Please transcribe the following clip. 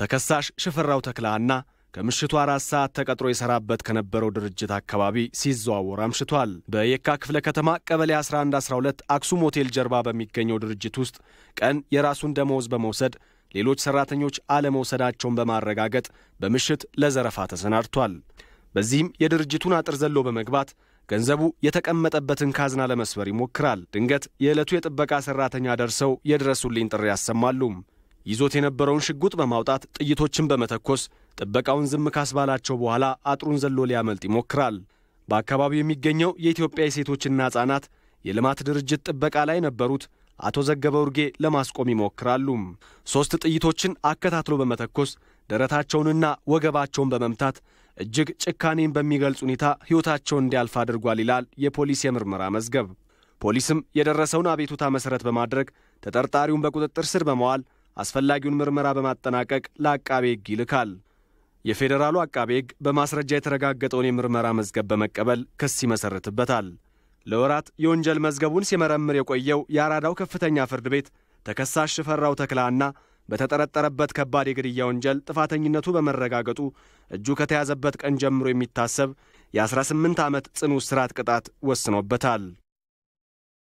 ተከሳሽ ሽፈራው ተክላና ከምሽቱ አራት ሰዓት ተቀጥሮ የሰራበት ከነበረው ድርጅት አካባቢ ሲዘዋወር አምሽቷል። በየካ ክፍለ ከተማ ቀበሌ 1112 አክሱም ሆቴል ጀርባ በሚገኘው ድርጅት ውስጥ ቀን የራሱን ደመወዝ በመውሰድ ሌሎች ሰራተኞች አለመውሰዳቸውን በማረጋገጥ በምሽት ለዘረፋ ተሰናድቷል። በዚህም የድርጅቱን አጥር ዘሎ በመግባት ገንዘቡ የተቀመጠበትን ካዝና ለመስበር ይሞክራል። ድንገት የዕለቱ የጥበቃ ሰራተኛ ደርሰው የድረሱልኝ ጥሪ ያሰማሉ። ይዞት የነበረውን ሽጉጥ በማውጣት ጥይቶችን በመተኮስ ጥበቃውን ዝም ካስባላቸው በኋላ አጥሩን ዘሎ ሊያመልጥ ይሞክራል። በአካባቢው የሚገኘው የኢትዮጵያ የሴቶችና ሕፃናት የልማት ድርጅት ጥበቃ ላይ የነበሩት አቶ ዘገበ ውርጌ ለማስቆም ይሞክራሉ። ሦስት ጥይቶችን አከታትሎ በመተኮስ ደረታቸውንና ወገባቸውን በመምታት እጅግ ጭካኔን በሚገልጽ ሁኔታ ሕይወታቸውን እንዲያልፍ አድርጓል ይላል የፖሊስ የምርመራ መዝገብ። ፖሊስም የደረሰውን አቤቱታ መሠረት በማድረግ ተጠርጣሪውን በቁጥጥር ስር በመዋል አስፈላጊውን ምርመራ በማጠናቀቅ ለአቃቤ ሕግ ይልካል። የፌዴራሉ አቃቤ ሕግ በማስረጃ የተረጋገጠውን የምርመራ መዝገብ በመቀበል ክስ ይመሰርትበታል። ለወራት የወንጀል መዝገቡን ሲመረምር የቆየው የአራዳው ከፍተኛ ፍርድ ቤት ተከሳሽ ሽፈራው ተክላና በተጠረጠረበት ከባድ የግድያ ወንጀል ጥፋተኝነቱ በመረጋገጡ እጁ ከተያዘበት ቀን ጀምሮ የሚታሰብ የ18 ዓመት ጽኑ እስራት ቅጣት ወስኖበታል።